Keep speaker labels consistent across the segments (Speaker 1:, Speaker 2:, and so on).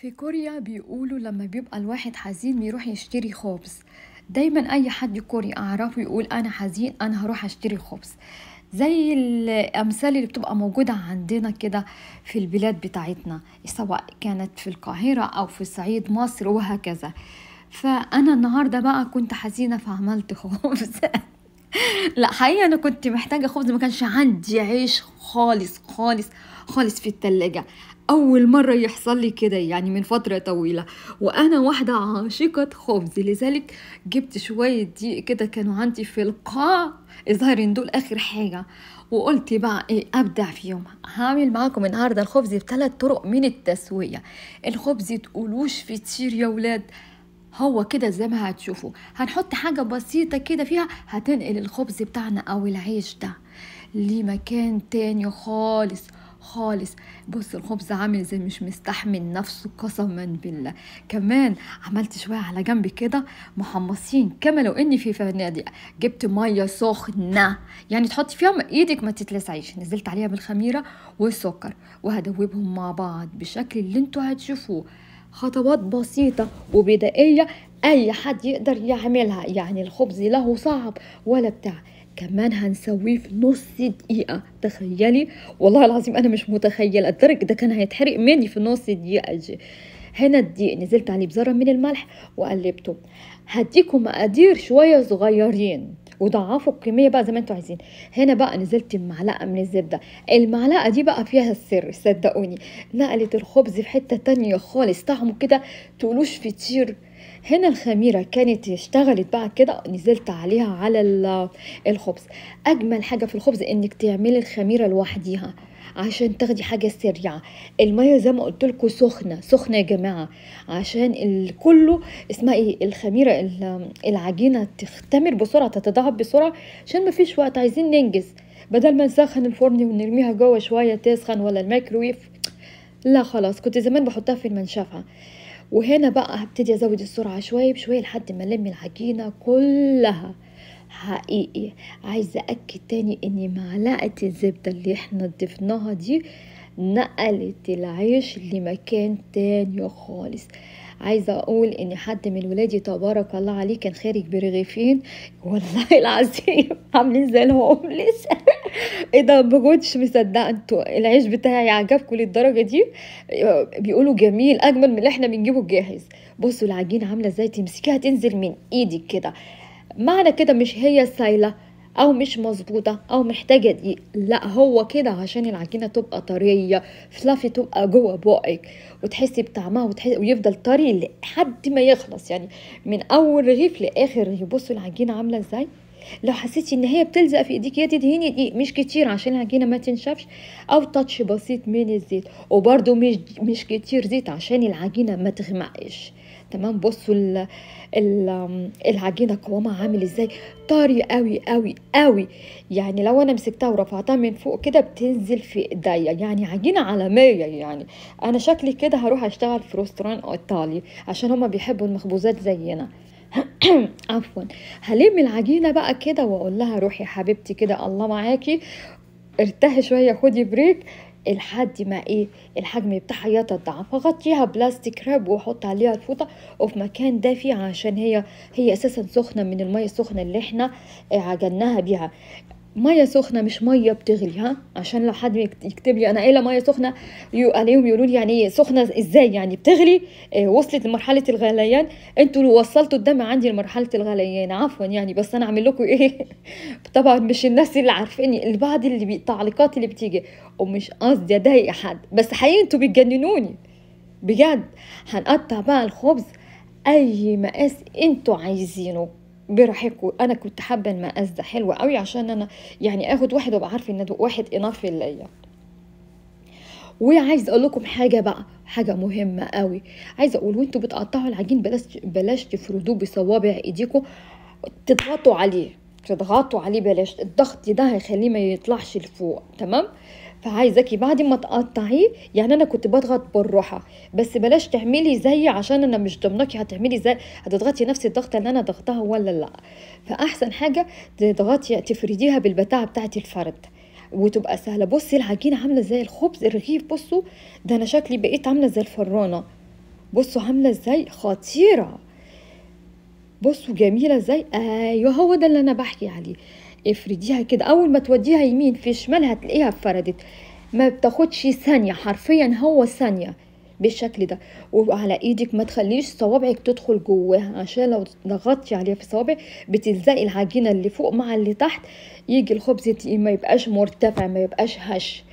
Speaker 1: في كوريا بيقولوا لما بيبقى الواحد حزين بيروح يشتري خبز دايما اي حد كوري اعرفه يقول انا حزين انا هروح اشتري خبز زي الامثال اللي بتبقى موجوده عندنا كده في البلاد بتاعتنا سواء كانت في القاهره او في صعيد مصر وهكذا فانا النهارده بقى كنت حزينه فعملت خبز لا حقيقة أنا كنت محتاجة خبز ما كانش عندي عيش خالص خالص خالص في التلاجة أول مرة يحصل لي كده يعني من فترة طويلة وأنا واحدة عاشقة خبز لذلك جبت شوية دي كده كانوا عندي في القاع الظاهر إن دول آخر حاجة وقلت بقى إيه أبدع فيهم هعمل معاكم النهاردة الخبز بثلاث طرق من التسوية الخبز تقولوش في تير يا ولاد هو كده زي ما هتشوفوا هنحط حاجة بسيطة كده فيها هتنقل الخبز بتاعنا او العيش ده لمكان تاني خالص خالص بص الخبز عامل زي مش مستحمل نفسه قسما بالله كمان عملت شويه على جنب كده محمصين كما لو اني في فنادق جبت ميه سخنه يعني تحطي فيها ايدك ما تتلسعيش نزلت عليها بالخميره والسكر وهدوبهم مع بعض بالشكل اللي انتوا هتشوفوه خطوات بسيطة وبدائية أي حد يقدر يعملها يعني الخبز له صعب ولا بتاع كمان هنسويه في نص دقيقة تخيلي والله العظيم أنا مش متخيلة الدرج ده كان هيتحرق مني في نص دقيقة جي. هنا الدقيق نزلت عليه بذرة من الملح وقلبته هديكم مقادير شوية صغيرين وضعفوا الكميه بقى زي ما انتوا عايزين هنا بقى نزلت المعلقة من الزبده المعلقه دي بقى فيها السر صدقوني نقلت الخبز في حته تانية خالص طعمه كده تقولوش فطير هنا الخميرة كانت اشتغلت بعد كده نزلت عليها على الخبز أجمل حاجة في الخبز إنك تعملي الخميرة لوحديها عشان تاخدي حاجة سريعة المية زي ما قلت لكم سخنة سخنة يا جماعة عشان كله اسمها ايه الخميرة العجينة تختمر بسرعة تتضعف بسرعة عشان مفيش وقت عايزين ننجز بدل ما نسخن الفرن ونرميها جوه شوية تسخن ولا الميكرويف لا خلاص كنت زمان بحطها في المنشفة وهنا بقى هبتدي ازود السرعه شويه بشويه لحد ما الم العجينه كلها حقيقي عايزه اكد تاني ان معلقه الزبده اللي احنا ضفناها دي نقلت العيش لمكان تاني خالص عايزة أقول إن حد من ولادي تبارك الله عليه كان خارج برغيفين والله العظيم عاملين زي الهومليس إيه ده ما كنتش مصدقة أنتوا العيش بتاعي عجبكم للدرجة دي بيقولوا جميل أجمل من اللي إحنا بنجيبه الجاهز بصوا العجين عاملة إزاي تمسكيها تنزل من إيدك كده معنى كده مش هي سايله او مش مظبوطه او محتاجه دقيق لا هو كده عشان العجينه تبقى طريه فلافي تبقى جوه بقك وتحسي بطعمها وتحس ويفضل طري لحد ما يخلص يعني من اول رغيف لاخر رغيف بصوا العجينه عامله ازاي لو حسيتي ان هي بتلزق في ايديك يا تدهني دقيق مش كتير عشان العجينه ما تنشفش او تاتش بسيط من الزيت وبرده مش مش كتير زيت عشان العجينه ما تغمقش تمام بصوا الـ الـ العجينه قوامها عامل ازاي طري قوي قوي قوي يعني لو انا مسكتها ورفعتها من فوق كده بتنزل في ايديا يعني عجينه عالميه يعني انا شكلي كده هروح اشتغل في روستوران ايطالي عشان هما بيحبوا المخبوزات زينا عفوا هلم العجينه بقى كده واقول لها روحي حبيبتي كده الله معاكي ارتاحي شويه خدي بريك لحد ما ايه الحجم بتاعها يتضاعف هغطيها بلاستيك راب واحط عليها الفوطه وفي مكان دافي عشان هي هي اساسا سخنه من الميه السخنه اللي احنا عجلناها بيها ميه سخنه مش ميه بتغلي ها عشان لو حد يكتب لي انا قايله ميه سخنه عليهم يقولوا لي يعني سخنه ازاي يعني بتغلي آه، وصلت لمرحله الغليان انتوا اللي وصلتوا الدم عندي لمرحله الغليان عفوا يعني بس انا اعمل لكم ايه طبعا مش الناس اللي عارفيني البعض اللي التعليقات اللي بتيجي ومش قصدي اضايق حد بس حقيقي انتوا بتجننوني بجد هنقطع بقى الخبز اي مقاس انتوا عايزينه برحيق وانا كنت حابه المقاس ده حلوه قوي عشان انا يعني اخد واحد وابقى عارفه ان ده واحد اناف ليا وعايز اقول لكم حاجه بقى حاجه مهمه قوي عايزه اقول وانتوا بتقطعوا العجين بلاش بلاش تفردوه بصوابع ايديكم تضغطوا عليه تضغطوا عليه بلاش الضغط ده هيخليه ما يطلعش لفوق تمام فعايزاكي بعد ما تقطعيه يعني انا كنت بضغط بالراحه بس بلاش تعملي زي عشان انا مش ضمنكي هتعملي زي هتضغطي نفس الضغطه اللي انا ضغطها ولا لا فاحسن حاجه تضغطي تفرديها بالبتاعه بتاعه الفرد وتبقى سهله بصي العجينه عامله زي الخبز الرغيف بصوا ده انا شكلي بقيت عامله زي الفرانه بصوا عامله ازاي خطيره بصوا جميله ازاي ايوه هو ده اللي انا بحكي عليه افرديها كده اول ما توديها يمين في شمال هتلاقيها فردت ما بتاخدش ثانية حرفيا هو ثانية بالشكل ده وعلى ايدك ما تخليش صوابعك تدخل جواها عشان لو ضغطتي عليها في صوابع بتلزقي العجينه اللي فوق مع اللي تحت يجي الخبز ما يبقاش مرتفع ما يبقاش هش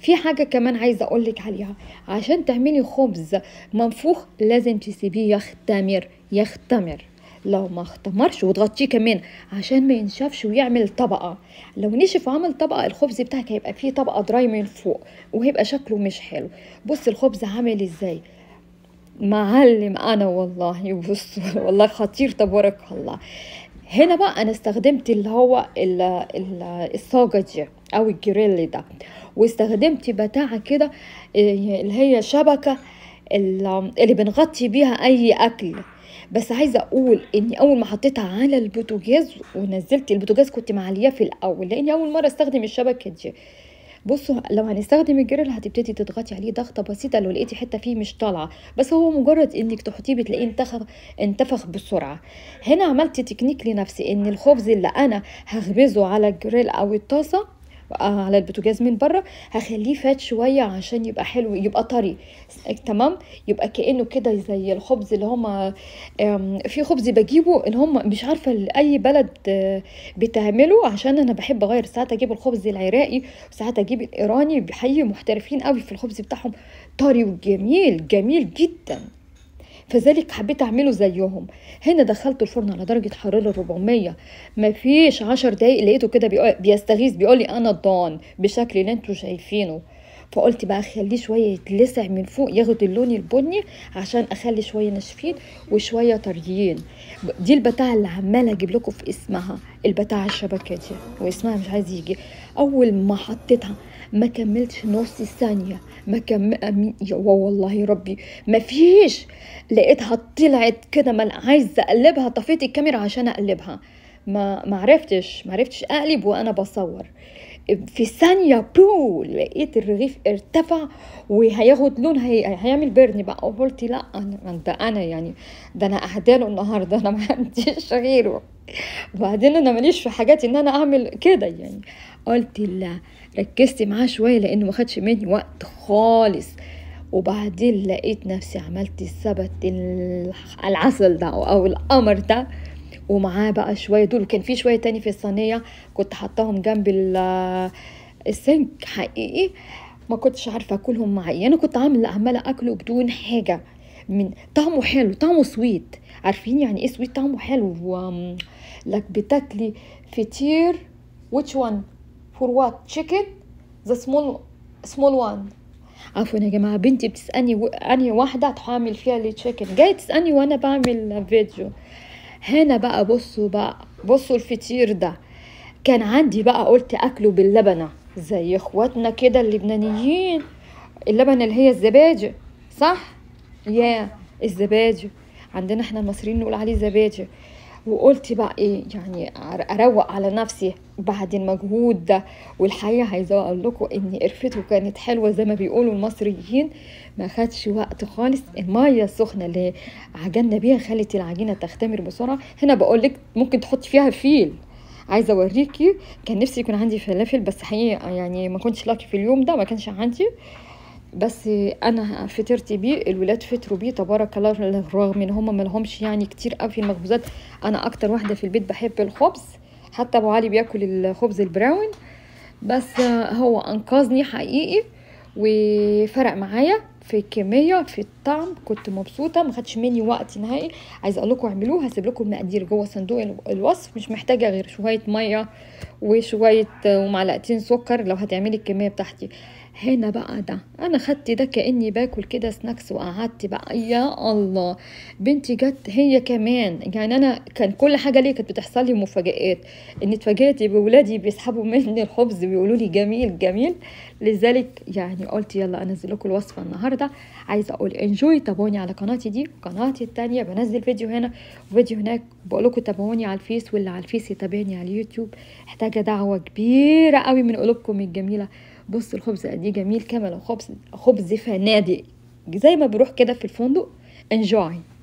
Speaker 1: في حاجه كمان عايزه اقولك عليها عشان تعملي خبز منفوخ لازم تسيبيه يختمر يختمر لو ما اختمرش وتغطيه كمان عشان ما ينشفش ويعمل طبقة لو نشف وعمل طبقة الخبز بتاعك هيبقى فيه طبقة دراي من فوق وهيبقى شكله مش حلو بص الخبز عامل ازاي معلم انا والله بص والله خطير تبارك الله هنا بقى انا استخدمت اللي هو الصاجة دي او الجريل ده واستخدمت بتاعة كده آه، اللي هي شبكة اللي بنغطي بيها اي اكل بس عايزه اقول اني اول ما حطيتها على البوتاجاز ونزلت البوتاجاز كنت معليه في الاول لاني اول مره استخدم الشبكه دي بصوا لو هنستخدم الجريل هتبتدي تضغطي عليه ضغطه بسيطه لو لقيتي حته فيه مش طالعه بس هو مجرد انك تحطيه بتلاقيه انتفخ انتفخ بسرعه هنا عملت تكنيك لنفسي ان الخبز اللي انا هخبزه على الجريل او الطاسه آه، على البوتاجاز من بره هخليه فات شويه عشان يبقى حلو يبقى طري تمام يبقى كانه كده زي الخبز اللي هما في خبز بجيبه اللي هما مش عارفه اي بلد آه، بتعمله عشان انا بحب اغير ساعات اجيب الخبز العراقي وساعات اجيب الايراني بحي محترفين قوي في الخبز بتاعهم طري وجميل جميل جدا فذلك حبيت اعمله زيهم هنا دخلت الفرن على درجه حراره 400 مفيش 10 دقايق لقيته كده بيستغيث بيقول لي انا الضان بشكل اللي انتوا شايفينه فقلت بقى اخليه شويه يتلسع من فوق ياخد اللون البني عشان اخلي شويه ناشفين وشويه طريين دي البتاعه اللي عماله اجيب لكم في اسمها البتاعه الشبكه دي واسمها مش عايز يجي اول ما حطيتها ما كملتش نص ثانية ما كم يا والله ربي ما فيش لقيتها طلعت كده ما عايزة أقلبها طفيت الكاميرا عشان أقلبها ما ما معرفتش أقلب وأنا بصور في ثانية بو لقيت الرغيف ارتفع وهياخد لون هي... هيعمل بيرن بقى وقلت لا أنا ده أنا يعني ده أنا أهداله النهاردة أنا ما عنديش غيره وبعدين أنا ماليش في حاجات إن أنا أعمل كده يعني قلت لا ركزت معاه شوية لأنه ما خدش مني وقت خالص وبعدين لقيت نفسي عملت السبت العسل ده أو القمر ده ومعاه بقى شويه دول وكان في شويه تاني في الصينيه كنت حطاهم جنب السنك حقيقي ما كنتش عارفه اكلهم معي إيه. انا كنت عامله عماله اكله بدون حاجه من طعمه حلو طعمه سويت عارفين يعني ايه سويت طعمه حلو و... لك بتاكلي فطير which one for what chicken the small small one عفوا يا جماعه بنتي بتسالني و... انهي واحده هتعمل فيها التشيكن جاي تسالني وانا بعمل فيديو هنا بقى بصوا بقى بصوا الفطير ده كان عندي بقى قلت اكله باللبنه زي اخواتنا كده اللبنانيين اللبنه اللي هي الزبادي صح يا الزبادي عندنا احنا المصريين نقول عليه زبادي وقلت بقى ايه يعني اروق على نفسي بعد المجهود ده والحقيقه عايزه اقول لكم ان قرفته كانت حلوه زي ما بيقولوا المصريين ما خدش وقت خالص الميه السخنه اللي عجننا بيها خلت العجينه تختمر بسرعه هنا بقول لك ممكن تحطي فيها فيل عايزه اوريكي كان نفسي يكون عندي فلافل بس حقيقه يعني ما كنتش لاقي في اليوم ده ما كانش عندي بس انا فطرت بيه الولاد فطروا بيه تبارك الله رغم ان هم ملهمش يعني كتير قوي في المخبوزات انا اكتر واحده في البيت بحب الخبز حتى ابو علي بياكل الخبز البراون بس هو انقذني حقيقي وفرق معايا في الكميه في الطعم كنت مبسوطه ما خدش مني وقت نهائي عايزه اقول لكم اعملوه هسيب لكم المقادير جوه صندوق الوصف مش محتاجه غير شويه ميه وشويه آه، ومعلقتين سكر لو هتعملي الكميه بتاعتي هنا بقى ده انا خدت ده كاني باكل كده سناكس وقعدت بقى يا الله بنتي جت هي كمان يعني انا كان كل حاجه ليا كانت بتحصل لي مفاجات ان اتفاجئت بولادي بيسحبوا مني الخبز بيقولوا لي جميل جميل لذلك يعني قلت يلا انزل لكم الوصفه النهارده عايزه اقول انجوي تابعوني على قناتي دي قناتي الثانيه بنزل فيديو هنا وفيديو هناك بقول لكم تابعوني على الفيس واللي على الفيس يتابعني على اليوتيوب محتاجه دعوه كبيره قوي من قلوبكم الجميله بص الخبز قد ايه جميل كما لو خبز خبز فنادق زي ما بروح كده في الفندق انجوي